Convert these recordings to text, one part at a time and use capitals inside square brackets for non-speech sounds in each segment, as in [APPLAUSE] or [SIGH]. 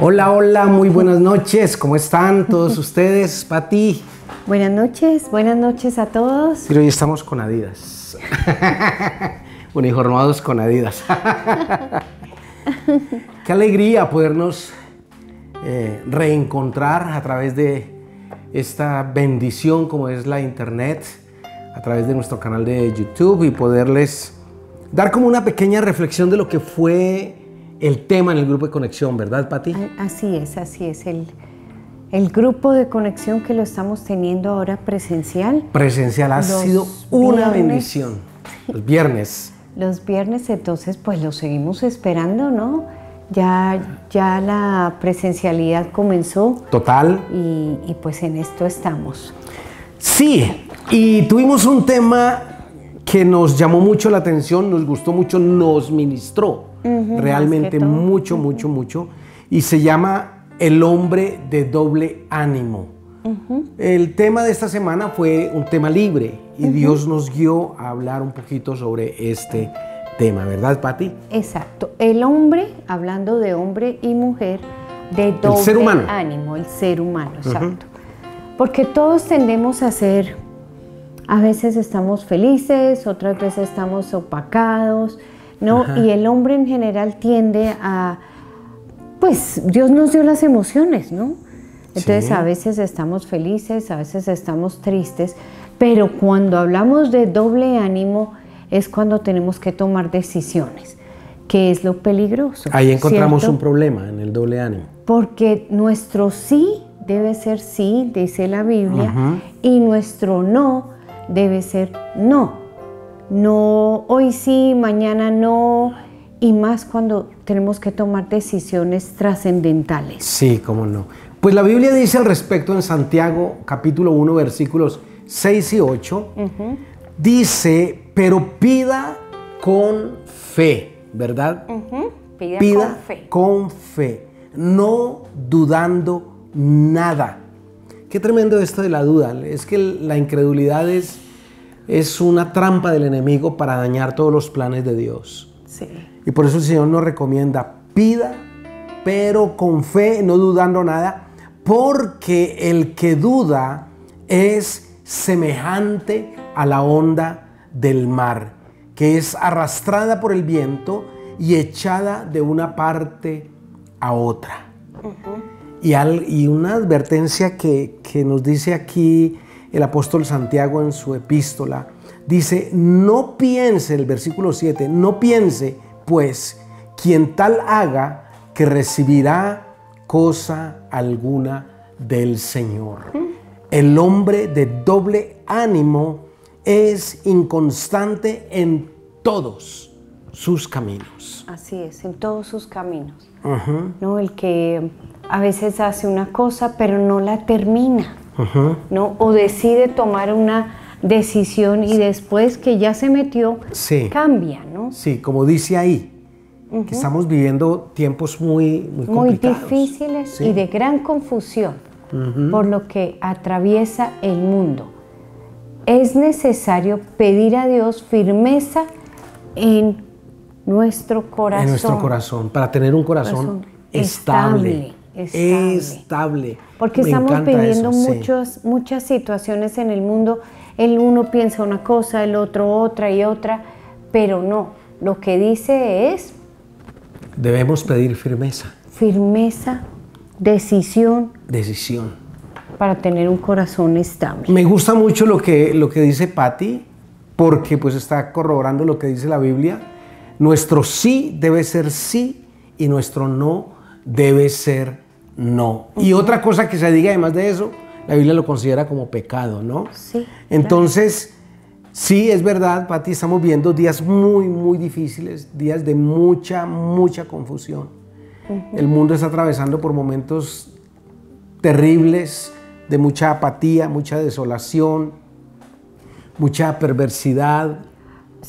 Hola, hola, muy buenas noches. ¿Cómo están todos [LAUGHS] ustedes? Pati. Buenas noches, buenas noches a todos. Pero hoy estamos con Adidas. [LAUGHS] Uniformados con Adidas. [LAUGHS] Qué alegría podernos eh, reencontrar a través de esta bendición como es la internet, a través de nuestro canal de YouTube y poderles dar como una pequeña reflexión de lo que fue el tema en el grupo de conexión, ¿verdad, Pati? Así es, así es. El, grupo de conexión que lo estamos teniendo ahora presencial. Presencial ha sido una bendición. Los viernes. [LAUGHS] Los viernes, entonces, pues lo seguimos esperando, ¿no? Ya, ya la presencialidad comenzó. Total. y pues en esto estamos. Sí, y tuvimos un tema que nos llamó mucho la atención, nos gustó mucho, nos ministró realmente mucho, mucho, mucho, y se llama El hombre de doble ánimo. El tema de esta semana fue un tema libre y Dios nos guió a hablar un poquito sobre este tema, ¿verdad, Patti? Exacto. El hombre, hablando de hombre y mujer, de doble ánimo, el ser humano, exacto. Porque todos tendemos a ser a veces estamos felices, otras veces estamos opacados, ¿no? Y el hombre en general tiende a, pues Dios nos dio las emociones, ¿no? Entonces a veces estamos felices, a veces estamos tristes, pero cuando hablamos de doble ánimo es cuando tenemos que tomar decisiones, que es lo peligroso. Ahí encontramos un problema en el doble ánimo. Porque nuestro sí debe ser sí, dice la Biblia, y nuestro no debe ser no no hoy sí, mañana no, y más cuando tenemos que tomar decisiones trascendentales. Sí, cómo no. Pues la Biblia dice al respecto en Santiago capítulo 1 versículos 6 y 8, dice, pero pida con fe, ¿verdad? Pida, con, fe. con fe, no dudando nada. Qué tremendo esto de la duda, es que la incredulidad es es una trampa del enemigo para dañar todos los planes de Dios. Y por eso el Señor nos recomienda, pida, pero con fe, no dudando nada, porque el que duda es semejante a la onda del mar, que es arrastrada por el viento y echada de una parte a otra. y, y, una advertencia que, que nos dice aquí el apóstol Santiago en su epístola. Dice, no piense, el versículo 7, no piense, pues, quien tal haga, que recibirá cosa alguna del Señor. El hombre de doble ánimo es inconstante en todos sus caminos. Así es, en todos sus caminos. ¿No? El que a veces hace una cosa pero no la termina. ¿no? O decide tomar una decisión y después que ya se metió, cambia, ¿no? Sí, como dice ahí, estamos viviendo tiempos muy, muy, difíciles y de gran confusión por lo que atraviesa el mundo. Es necesario pedir a Dios firmeza en nuestro corazón. En nuestro corazón, para tener un corazón, estable. Estable. Porque estamos viviendo muchas situaciones en el mundo. El uno piensa una cosa, el otro otra y otra, pero no. Lo que dice es... Debemos pedir firmeza. Firmeza, decisión. Decisión. Para tener un corazón estable. Me gusta mucho lo que, lo que dice Patti, porque pues está corroborando lo que dice la Biblia. Nuestro sí debe ser sí y nuestro no debe ser no. Y otra cosa que se diga además de eso, la Biblia lo considera como pecado, ¿no? Sí. Entonces, sí, es verdad, Pati, estamos viendo días muy, muy difíciles, días de mucha, mucha confusión. El mundo está atravesando por momentos terribles, de mucha apatía, mucha desolación, mucha perversidad,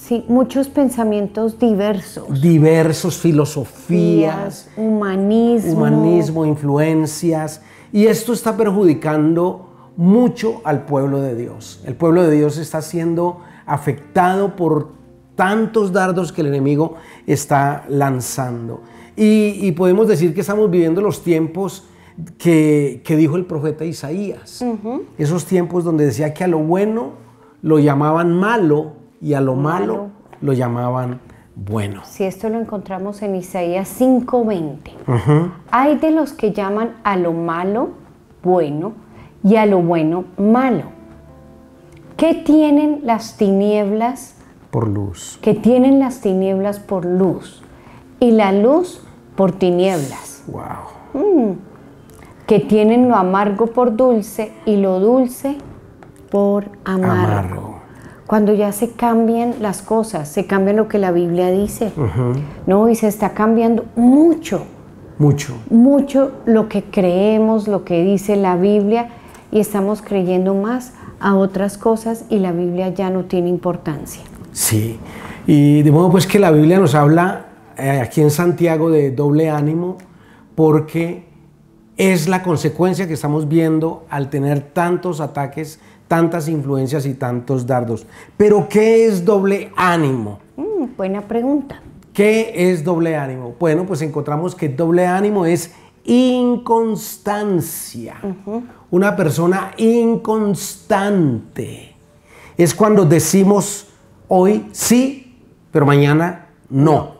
Sí, muchos pensamientos diversos. Diversos, filosofías. Humanismo. Humanismo, influencias. Y esto está perjudicando mucho al pueblo de Dios. El pueblo de Dios está siendo afectado por tantos dardos que el enemigo está lanzando. Y, podemos decir que estamos viviendo los tiempos que, dijo el profeta Isaías. Esos tiempos donde decía que a lo bueno lo llamaban malo y a lo malo, lo llamaban bueno. Si esto lo encontramos en Isaías 5:20. Hay de los que llaman a lo malo bueno y a lo bueno malo. ¿Qué tienen las tinieblas? Por luz. Que tienen las tinieblas por luz y la luz por tinieblas. Wow. Mm. Que tienen lo amargo por dulce y lo dulce por amargo cuando ya se cambian las cosas, se cambia lo que la Biblia dice, ¿no? Y se está cambiando mucho. Mucho. Mucho lo que creemos, lo que dice la Biblia, y estamos creyendo más a otras cosas y la Biblia ya no tiene importancia. Sí, y de modo pues que la Biblia nos habla eh, aquí en Santiago de doble ánimo, porque es la consecuencia que estamos viendo al tener tantos ataques tantas influencias y tantos dardos. Pero ¿qué es doble ánimo? Mm, buena pregunta. ¿Qué es doble ánimo? Bueno, pues encontramos que doble ánimo es inconstancia. Una persona inconstante. Es cuando decimos hoy sí, pero mañana no.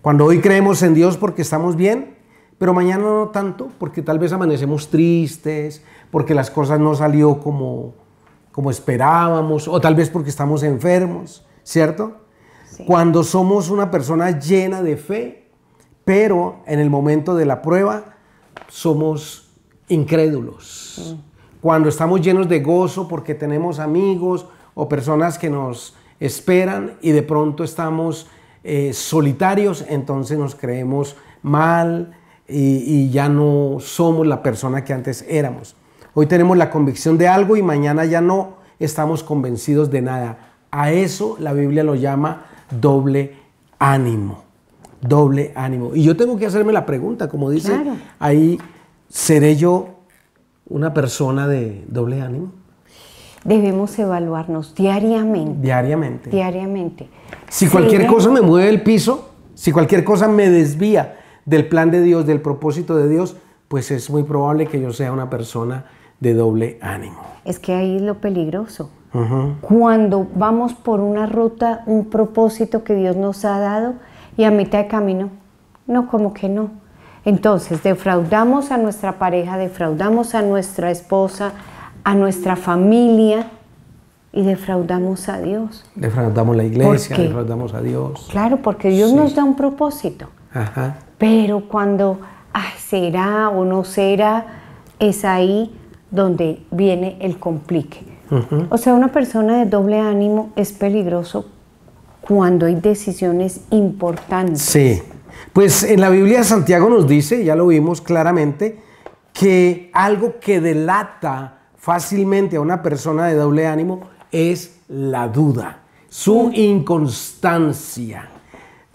Cuando hoy creemos en Dios porque estamos bien, pero mañana no tanto, porque tal vez amanecemos tristes, porque las cosas no salió como, como esperábamos, o tal vez porque estamos enfermos, ¿cierto? Cuando somos una persona llena de fe, pero en el momento de la prueba somos incrédulos. Mm. Cuando estamos llenos de gozo porque tenemos amigos o personas que nos esperan y de pronto estamos eh, solitarios, entonces nos creemos mal y ya no somos la persona que antes éramos. Hoy tenemos la convicción de algo y mañana ya no estamos convencidos de nada. A eso la Biblia lo llama doble ánimo. Doble ánimo. Y yo tengo que hacerme la pregunta, como dice ahí, ¿seré yo una persona de doble ánimo? Debemos evaluarnos diariamente. Diariamente. Diariamente. Si cualquier cosa me mueve el piso, si cualquier cosa me desvía del plan de Dios, del propósito de Dios, pues es muy probable que yo sea una persona de doble ánimo. Es que ahí es lo peligroso. Cuando vamos por una ruta, un propósito que Dios nos ha dado y a mitad de camino, no, como que no. Entonces, defraudamos a nuestra pareja, defraudamos a nuestra esposa, a nuestra familia y defraudamos a Dios. Defraudamos la iglesia, defraudamos a Dios. Claro, porque Dios nos da un propósito. Pero cuando será o no será, es ahí donde viene el complique. O sea, una persona de doble ánimo es peligroso cuando hay decisiones importantes. Sí, pues en la Biblia Santiago nos dice, ya lo vimos claramente, que algo que delata fácilmente a una persona de doble ánimo es la duda, su inconstancia.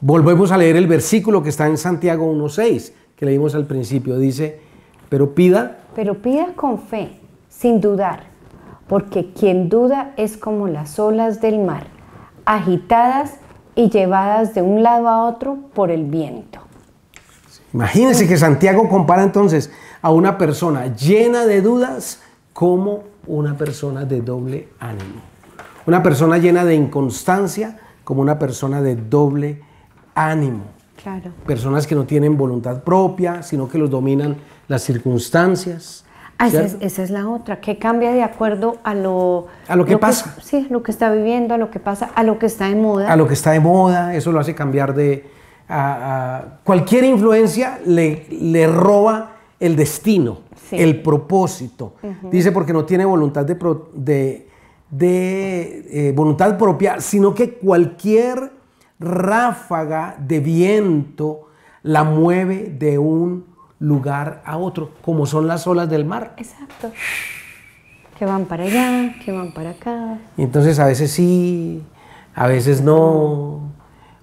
Volvemos a leer el versículo que está en Santiago 1.6, que leímos al principio. Dice, pero pida. Pero pida con fe, sin dudar, porque quien duda es como las olas del mar, agitadas y llevadas de un lado a otro por el viento. Imagínense que Santiago compara entonces a una persona llena de dudas como una persona de doble ánimo. Una persona llena de inconstancia como una persona de doble ánimo. Personas que no tienen voluntad propia, sino que los dominan las circunstancias. Ah, esa, es, la otra, que cambia de acuerdo a lo, lo que pasa. sí, lo que está viviendo, a lo que pasa, a lo que está de moda. A lo que está de moda, eso lo hace cambiar de... cualquier influencia le, le roba el destino, el propósito. Dice porque no tiene voluntad, de, de, eh, voluntad propia, sino que cualquier ráfaga de viento la mueve de un lugar a otro, como son las olas del mar. Exacto. Que van para allá, que van para acá. Y entonces a veces sí, a veces no.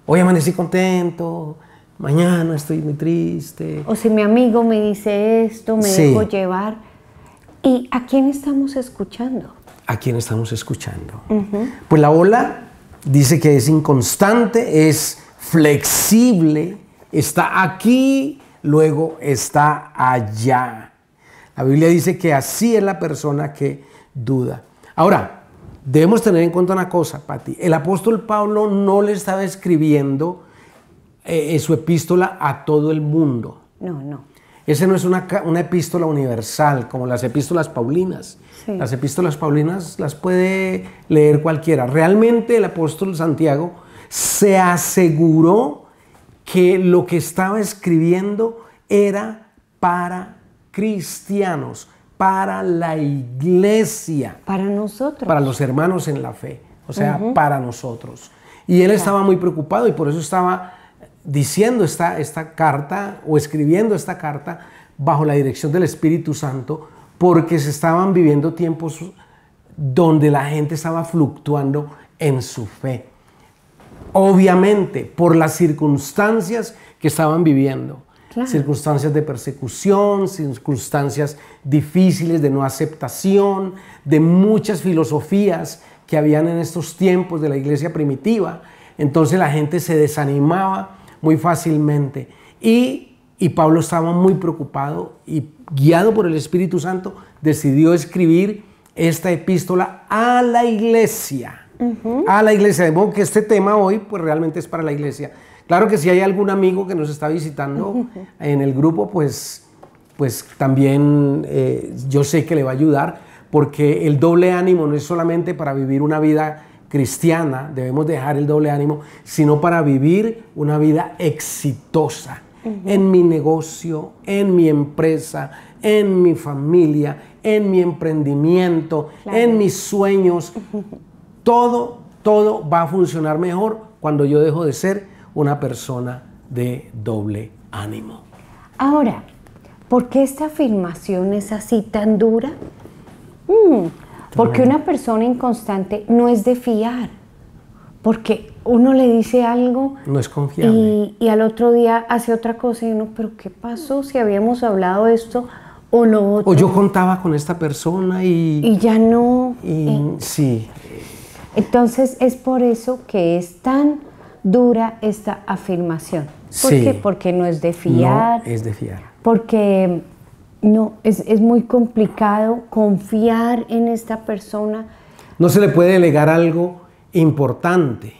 Hoy amanecí contento, mañana estoy muy triste. O si mi amigo me dice esto, me dejo llevar. ¿Y a quién estamos escuchando? ¿A quién estamos escuchando? Pues la ola Dice que es inconstante, es flexible, está aquí, luego está allá. La Biblia dice que así es la persona que duda. Ahora, debemos tener en cuenta una cosa, Pati. El apóstol Pablo no le estaba escribiendo eh, eh, su epístola a todo el mundo. No, no. Ese no es una, epístola universal como las epístolas paulinas. Las epístolas paulinas las puede leer cualquiera. Realmente el apóstol Santiago se aseguró que lo que estaba escribiendo era para cristianos, para la iglesia. Para nosotros. Para los hermanos en la fe, o sea, para nosotros. Y él estaba muy preocupado y por eso estaba diciendo esta, carta o escribiendo esta carta bajo la dirección del Espíritu Santo porque se estaban viviendo tiempos donde la gente estaba fluctuando en su fe. Obviamente, por las circunstancias que estaban viviendo. Circunstancias de persecución, circunstancias difíciles de no aceptación, de muchas filosofías que habían en estos tiempos de la iglesia primitiva. Entonces la gente se desanimaba muy fácilmente. Y, Pablo estaba muy preocupado y guiado por el Espíritu Santo decidió escribir esta epístola a la iglesia. A la iglesia. De modo que este tema hoy pues realmente es para la iglesia. Claro que si hay algún amigo que nos está visitando en el grupo, pues, pues también eh, yo sé que le va a ayudar, porque el doble ánimo no es solamente para vivir una vida cristiana debemos dejar el doble ánimo, sino para vivir una vida exitosa en mi negocio, en mi empresa, en mi familia, en mi emprendimiento, en mis sueños. [LAUGHS] Todo, todo va a funcionar mejor cuando yo dejo de ser una persona de doble ánimo. Ahora, ¿por qué esta afirmación es así tan dura? Mm, porque una persona inconstante no es de fiar, porque uno le dice algo no es confiable. Y, al otro día hace otra cosa y uno, pero ¿qué pasó si habíamos hablado esto o lo otro? O yo contaba con esta persona y... Y ya no. sí. Entonces es por eso que es tan dura esta afirmación. ¿Por sí. Porque no es de fiar. No es de fiar. Porque no, es, es, muy complicado confiar en esta persona. No se le puede delegar algo importante.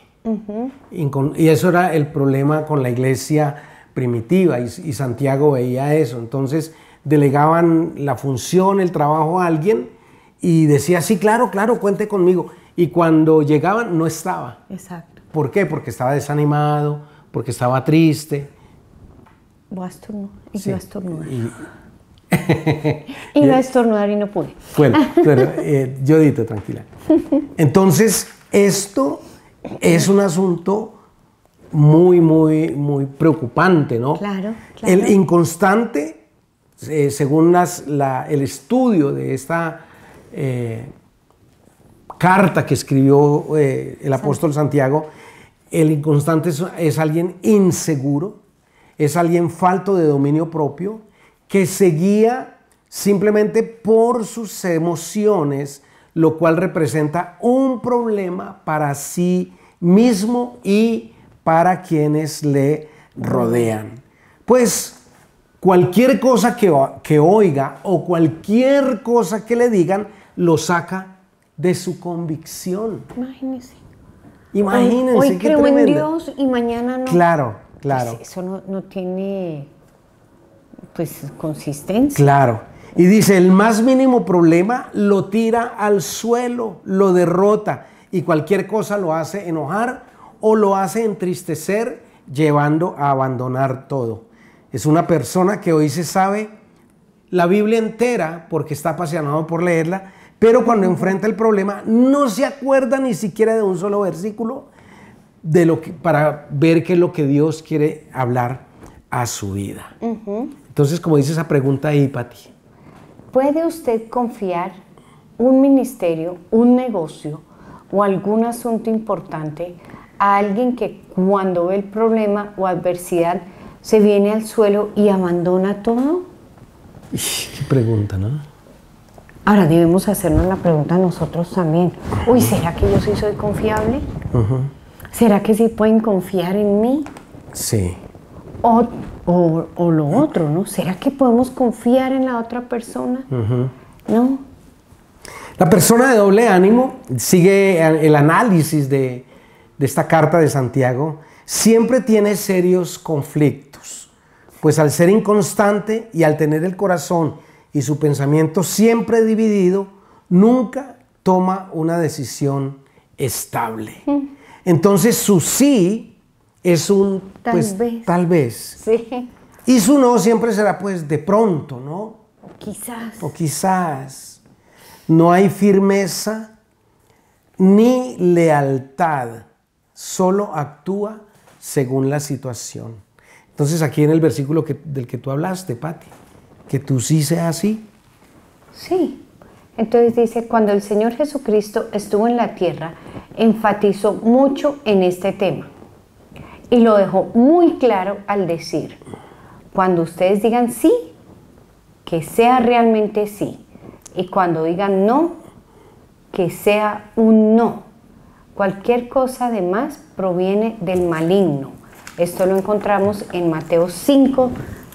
Y eso era el problema con la iglesia primitiva y, Santiago veía eso. Entonces delegaban la función, el trabajo a alguien y decía, sí, claro, claro, cuente conmigo. Y cuando llegaban no estaba. Exacto. ¿Por qué? Porque estaba desanimado, porque estaba triste. Voy Y sí y no estornudar y no pude. Bueno, yo [LAUGHS] eh, tranquila. Entonces, esto es un asunto muy, muy, muy preocupante, ¿no? Claro, claro. El inconstante, eh, según el estudio de esta eh, carta que escribió eh, el apóstol Santiago, el inconstante es, alguien inseguro, es alguien falto de dominio propio, que se guía simplemente por sus emociones, lo cual representa un problema para sí mismo y para quienes le rodean. Pues cualquier cosa que, que, oiga o cualquier cosa que le digan lo saca de su convicción. Imagínense. Imagínense. Hoy, creo en Dios y mañana no. Claro, pues claro. eso no tiene pues consistencia. Claro. Y dice, el más mínimo problema lo tira al suelo, lo derrota y cualquier cosa lo hace enojar o lo hace entristecer, llevando a abandonar todo. Es una persona que hoy se sabe la Biblia entera porque está apasionado por leerla, pero cuando enfrenta el problema no se acuerda ni siquiera de un solo versículo de lo que, para ver qué es lo que Dios quiere hablar a su vida. Entonces, como dice esa pregunta ahí, Pati. ¿Puede usted confiar un ministerio, un negocio o algún asunto importante a alguien que cuando ve el problema o adversidad se viene al suelo y abandona todo? Qué pregunta, ¿no? Ahora debemos hacernos la pregunta nosotros también. Uy, ¿será que yo sí soy confiable? ¿Será que sí pueden confiar en mí? Sí o, lo otro, ¿no? ¿Será que podemos confiar en la otra persona? ¿No? La persona de doble ánimo sigue el análisis de, de esta carta de Santiago. Siempre tiene serios conflictos, pues al ser inconstante y al tener el corazón y su pensamiento siempre dividido, nunca toma una decisión estable. Mm. Entonces su sí es un pues, tal vez. Sí. Y su no siempre será pues de pronto, ¿no? O quizás. O quizás. No hay firmeza ni lealtad. Solo actúa según la situación. Entonces aquí en el versículo que, del que tú hablaste, Pati, que tú sí sea así. Sí. Entonces dice, cuando el Señor Jesucristo estuvo en la tierra, enfatizó mucho en este tema y lo dejó muy claro al decir, cuando ustedes digan sí, que sea realmente sí. Y cuando digan no, que sea un no. Cualquier cosa de más proviene del maligno. Esto lo encontramos en Mateo 5,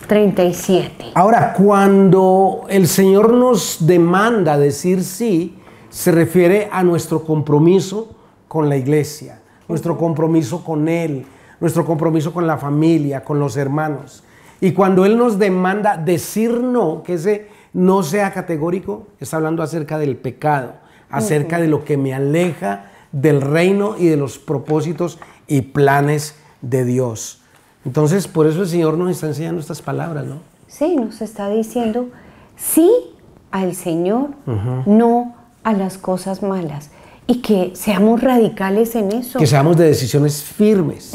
37. Ahora, cuando el Señor nos demanda decir sí, se refiere a nuestro compromiso con la iglesia, nuestro compromiso con Él, nuestro compromiso con la familia, con los hermanos. Y cuando Él nos demanda decir no, que ese no sea categórico, está hablando acerca del pecado, acerca de lo que me aleja del reino y de los propósitos y planes de Dios. Entonces, por eso el Señor nos está enseñando estas palabras, ¿no? Sí, nos está diciendo sí al Señor, no a las cosas malas. Y que seamos radicales en eso. Que seamos de decisiones firmes.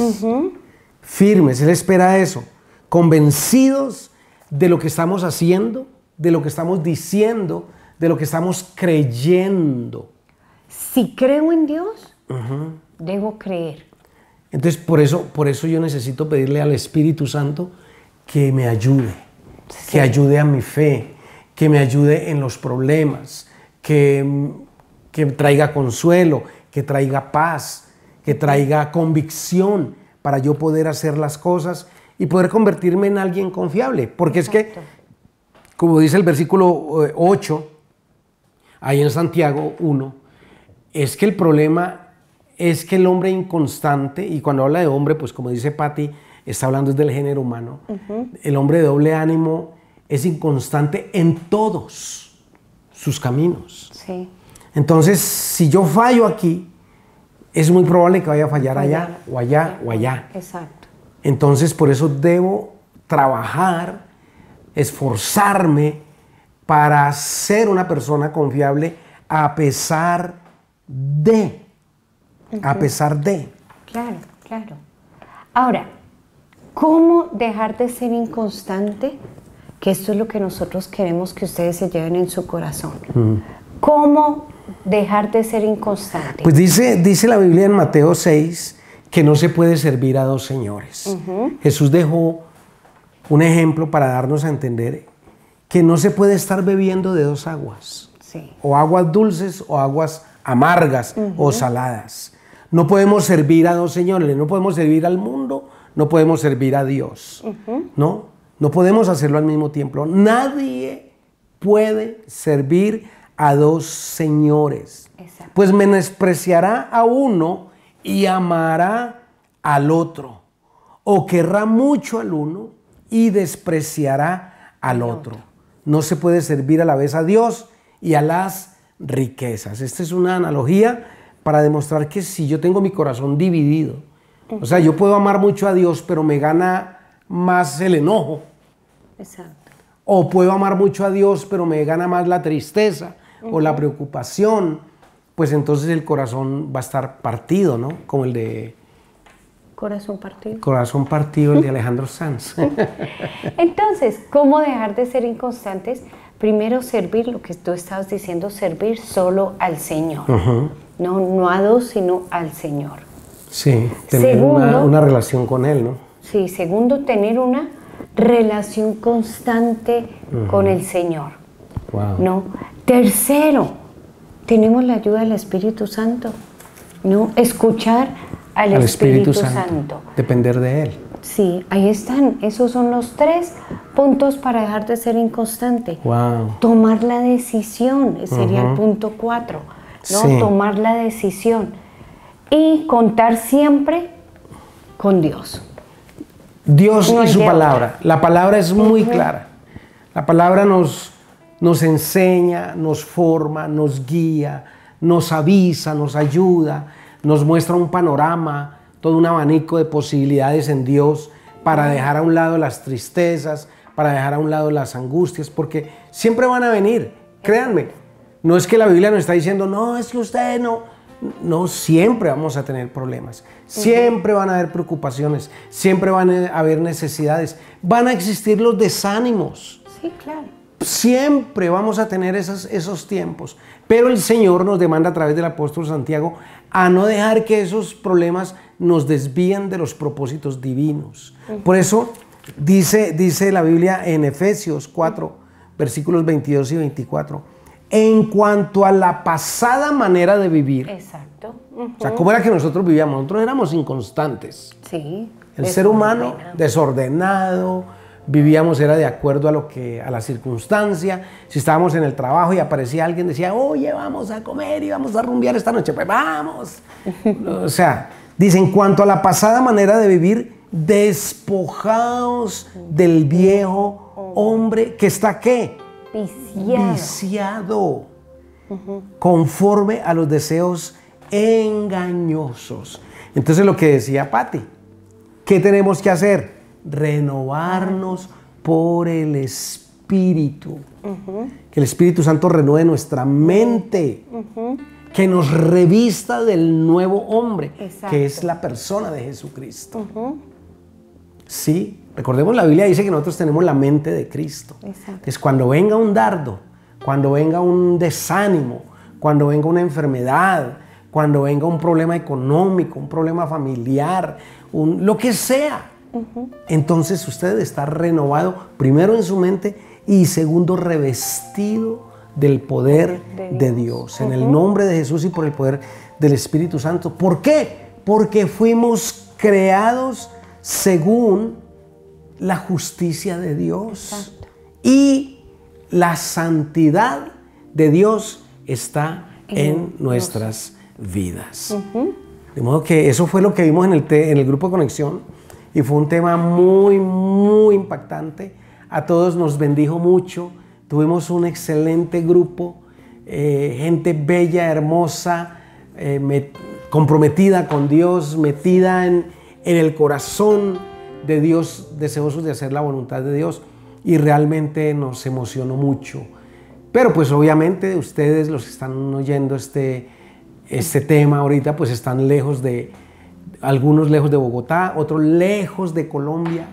Firmes, Él espera eso. Convencidos de lo que estamos haciendo, de lo que estamos diciendo, de lo que estamos creyendo. Si creo en Dios, debo creer. Entonces, por eso, por eso yo necesito pedirle al Espíritu Santo que me ayude, que ayude a mi fe, que me ayude en los problemas, que que traiga consuelo, que traiga paz, que traiga convicción para yo poder hacer las cosas y poder convertirme en alguien confiable. Porque es que, como dice el versículo 8, eh, ahí en Santiago 1, es que el problema es que el hombre inconstante, y cuando habla de hombre, pues como dice Patti, está hablando del género humano, el hombre de doble ánimo es inconstante en todos sus caminos. Sí. Entonces, si yo fallo aquí, es muy probable que vaya a fallar allá, o allá o allá. Exacto. Entonces, por eso debo trabajar, esforzarme para ser una persona confiable a pesar de. A pesar de. Claro, claro. Ahora, ¿cómo dejar de ser inconstante? Que esto es lo que nosotros queremos que ustedes se lleven en su corazón. ¿Cómo dejar de ser inconstante? Pues dice, dice la Biblia en Mateo 6 que no se puede servir a dos señores. Jesús dejó un ejemplo para darnos a entender que no se puede estar bebiendo de dos aguas, o aguas dulces o aguas amargas o saladas. No podemos servir a dos señores, no podemos servir al mundo, no podemos servir a Dios. No, no podemos hacerlo al mismo tiempo. Nadie puede servir a a dos señores. Pues menospreciará a uno y amará al otro. O querrá mucho al uno y despreciará al otro. No se puede servir a la vez a Dios y a las riquezas. Esta es una analogía para demostrar que si yo tengo mi corazón dividido, o sea, yo puedo amar mucho a Dios, pero me gana más el enojo. O puedo amar mucho a Dios, pero me gana más la tristeza o la preocupación, pues entonces el corazón va a estar partido, ¿no? Como el de... Corazón partido. Corazón partido, el de [LAUGHS] Alejandro Sanz. [LAUGHS] entonces, ¿cómo dejar de ser inconstantes? Primero servir, lo que tú estabas diciendo, servir solo al Señor. no, no a dos, sino al Señor. Sí, tener una, relación con Él, ¿no? Sí, segundo, tener una relación constante con el Señor. ¿no? Tercero, tenemos la ayuda del Espíritu Santo, ¿no? Escuchar al, Espíritu, Santo, Depender de Él. Sí, ahí están. Esos son los tres puntos para dejar de ser inconstante. Tomar la decisión, sería el punto cuatro. ¿no? Tomar la decisión. Y contar siempre con Dios. Dios y su palabra. La palabra es muy clara. La palabra nos, nos enseña, nos forma, nos guía, nos avisa, nos ayuda, nos muestra un panorama, todo un abanico de posibilidades en Dios para dejar a un lado las tristezas, para dejar a un lado las angustias, porque siempre van a venir, créanme. No es que la Biblia nos está diciendo, no, es que ustedes no, no siempre vamos a tener problemas, siempre van a haber preocupaciones, siempre van a haber necesidades, van a existir los desánimos. Sí, claro. Siempre vamos a tener esos tiempos, pero el Señor nos demanda a través del apóstol Santiago a no dejar que esos problemas nos desvíen de los propósitos divinos. Por eso dice, dice la Biblia en Efesios 4, versículos 22 y 24, en cuanto a la pasada manera de vivir. Exacto. O sea, ¿cómo era que nosotros vivíamos? Nosotros éramos inconstantes. Sí. El ser humano desordenado vivíamos era de acuerdo a lo que a la circunstancia. Si estábamos en el trabajo y aparecía alguien decía, "Oye, vamos a comer y vamos a rumbear esta noche." Pues vamos. o sea, dice en cuanto a la pasada manera de vivir, despojados del viejo hombre que está qué? Viciado. conforme a los deseos engañosos. Entonces lo que decía Patti, ¿qué tenemos que hacer? renovarnos por el Espíritu. Que el Espíritu Santo renueve nuestra mente. Que nos revista del nuevo hombre, que es la persona de Jesucristo. Sí, recordemos, la Biblia dice que nosotros tenemos la mente de Cristo. Es cuando venga un dardo, cuando venga un desánimo, cuando venga una enfermedad, cuando venga un problema económico, un problema familiar, un, lo que sea, entonces usted está renovado, primero en su mente y segundo revestido del poder de Dios, en el nombre de Jesús y por el poder del Espíritu Santo. ¿Por qué? Porque fuimos creados según la justicia de Dios y la santidad de Dios está en, nuestras vidas. De modo que eso fue lo que vimos en en el grupo de conexión. Y fue un tema muy, muy impactante. A todos nos bendijo mucho. Tuvimos un excelente grupo, eh, gente bella, hermosa, eh, comprometida con Dios, metida en, el corazón de Dios, deseosos de hacer la voluntad de Dios. Y realmente nos emocionó mucho. Pero pues obviamente ustedes, los que están oyendo este, este tema ahorita, pues están lejos de, algunos lejos de Bogotá, otros lejos de Colombia,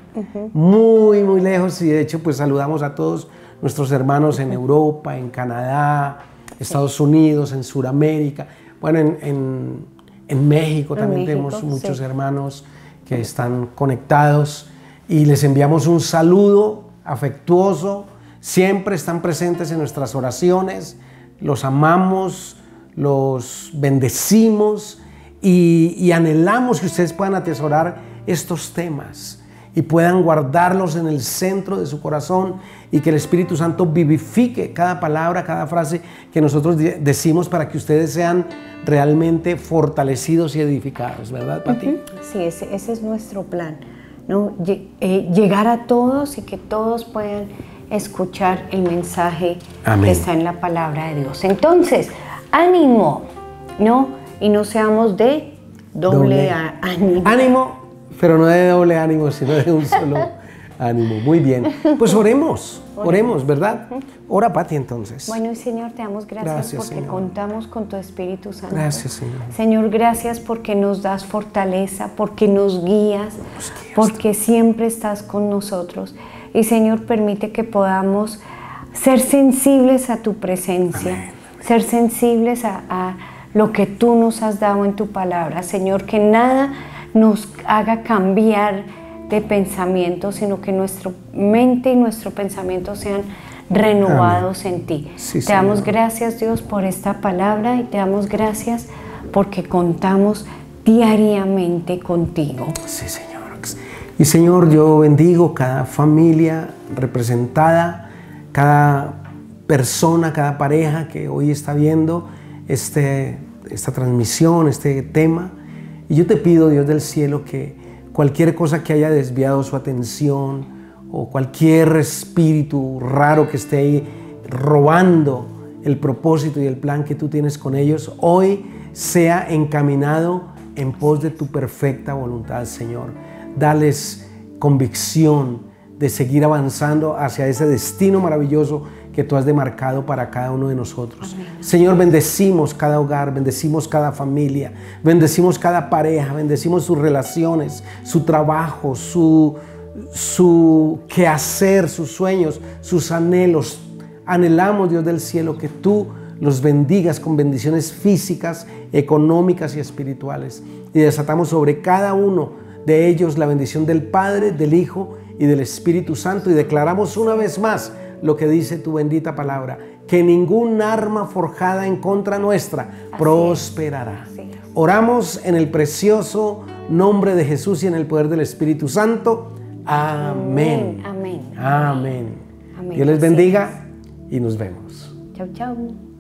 muy, muy lejos. Y de hecho, pues saludamos a todos nuestros hermanos en Europa, en Canadá, Estados Unidos, en Sudamérica. Bueno, en, en, México también tenemos muchos hermanos que están conectados y les enviamos un saludo afectuoso. Siempre están presentes en nuestras oraciones, los amamos, los bendecimos y, anhelamos que ustedes puedan atesorar estos temas y puedan guardarlos en el centro de su corazón y que el Espíritu Santo vivifique cada palabra, cada frase que nosotros decimos para que ustedes sean realmente fortalecidos y edificados, ¿verdad, Pati? Sí, ese, es nuestro plan, ¿no? Eh, llegar a todos y que todos puedan escuchar el mensaje que está en la palabra de Dios. Entonces, ánimo, ¿no? y no seamos de doble, ánimo. Ánimo, pero no de doble ánimo, sino de un solo [LAUGHS] ánimo. Muy bien. Pues oremos, oremos, ¿verdad? Ora, Pati, entonces. Bueno, y Señor, te damos gracias, porque contamos con tu Espíritu Santo. Gracias, Señor. Señor, gracias porque nos das fortaleza, porque nos guías, porque siempre estás con nosotros. Y Señor, permite que podamos ser sensibles a tu presencia, ser sensibles a lo que tú nos has dado en tu palabra, Señor, que nada nos haga cambiar de pensamiento, sino que nuestra mente y nuestro pensamiento sean renovados en ti. te damos gracias, Dios, por esta palabra y te damos gracias porque contamos diariamente contigo. Sí, Señor. Y Señor, yo bendigo cada familia representada, cada persona, cada pareja que hoy está viendo este, esta transmisión, este tema. Y yo te pido, Dios del cielo, que cualquier cosa que haya desviado su atención o cualquier espíritu raro que esté ahí robando el propósito y el plan que tú tienes con ellos, hoy sea encaminado en pos de tu perfecta voluntad, Señor. Dales convicción, de seguir avanzando hacia ese destino maravilloso que tú has demarcado para cada uno de nosotros. Señor, bendecimos cada hogar, bendecimos cada familia, bendecimos cada pareja, bendecimos sus relaciones, su trabajo, su, su quehacer, sus sueños, sus anhelos. Anhelamos, Dios del cielo, que tú los bendigas con bendiciones físicas, económicas y espirituales. Y desatamos sobre cada uno de ellos la bendición del Padre, del Hijo y del Espíritu Santo y declaramos una vez más lo que dice tu bendita palabra, que ningún arma forjada en contra nuestra prosperará. Oramos en el precioso nombre de Jesús y en el poder del Espíritu Santo. Amén. Amén. Amén. Amén. Amén. Dios les bendiga y nos vemos. Chau, chau.